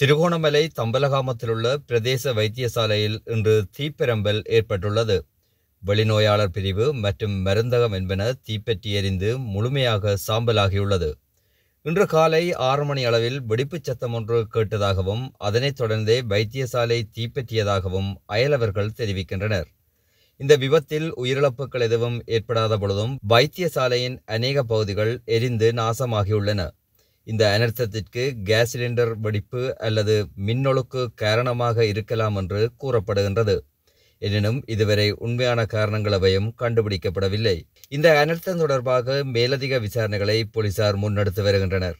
திருகோணமலை தம்பலகாமத்தில் உள்ள பிரதேச வைத்தியசாலையில் இன்று தீப்பெரம்பல் ஏற்பட்டுள்ளது வெளிநோயாளர் பிரிவு மற்றும் மருந்தகம் என்பன தீப்பற்றி எரிந்து முழுமையாக சாம்பலாகியுள்ளது இன்று காலை ஆறு மணி அளவில் வெடிப்புச் சத்தம் ஒன்று கேட்டதாகவும் அதனைத் தொடர்ந்தே வைத்தியசாலை தீப்பற்றியதாகவும் அயலவர்கள் தெரிவிக்கின்றனர் இந்த விபத்தில் உயிரிழப்புகள் எதுவும் ஏற்படாத பொழுதும் வைத்தியசாலையின் அநேக பகுதிகள் எரிந்து நாசமாகியுள்ளன இந்த அனர்த்தத்திற்கு கேஸ் சிலிண்டர் வெடிப்பு அல்லது மின்னொழுக்கு காரணமாக இருக்கலாம் என்று கூறப்படுகின்றது எனினும் இதுவரை உண்மையான காரணங்கள் அவையும் கண்டுபிடிக்கப்படவில்லை இந்த அனர்த்தம் தொடர்பாக மேலதிக விசாரணைகளை போலீசார் முன்னெடுத்து வருகின்றனர்